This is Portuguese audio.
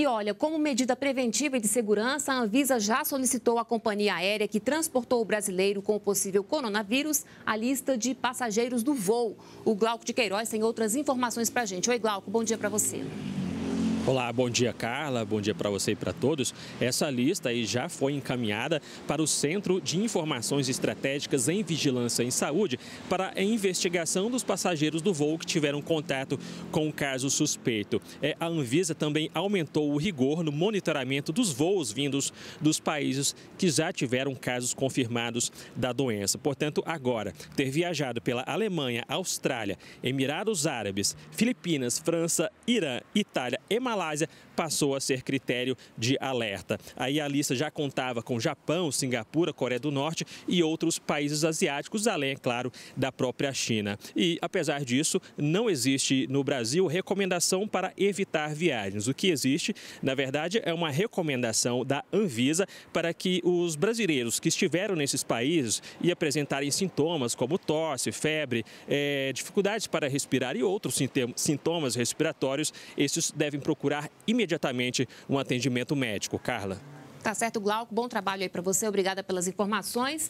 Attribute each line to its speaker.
Speaker 1: E olha, como medida preventiva e de segurança, a Anvisa já solicitou à companhia aérea que transportou o brasileiro com o possível coronavírus a lista de passageiros do voo. O Glauco de Queiroz tem outras informações para a gente. Oi, Glauco, bom dia para você.
Speaker 2: Olá, bom dia Carla, bom dia para você e para todos. Essa lista aí já foi encaminhada para o Centro de Informações Estratégicas em Vigilância em Saúde para a investigação dos passageiros do voo que tiveram contato com o caso suspeito. É, a Anvisa também aumentou o rigor no monitoramento dos voos vindos dos países que já tiveram casos confirmados da doença. Portanto, agora, ter viajado pela Alemanha, Austrália, Emirados Árabes, Filipinas, França, Irã, Itália e Malásia passou a ser critério de alerta. Aí a lista já contava com Japão, Singapura, Coreia do Norte e outros países asiáticos, além, é claro, da própria China. E, apesar disso, não existe no Brasil recomendação para evitar viagens. O que existe, na verdade, é uma recomendação da Anvisa para que os brasileiros que estiveram nesses países e apresentarem sintomas como tosse, febre, é, dificuldades para respirar e outros sintomas respiratórios, esses devem procurar procurar imediatamente um atendimento médico. Carla.
Speaker 1: Tá certo, Glauco. Bom trabalho aí para você. Obrigada pelas informações.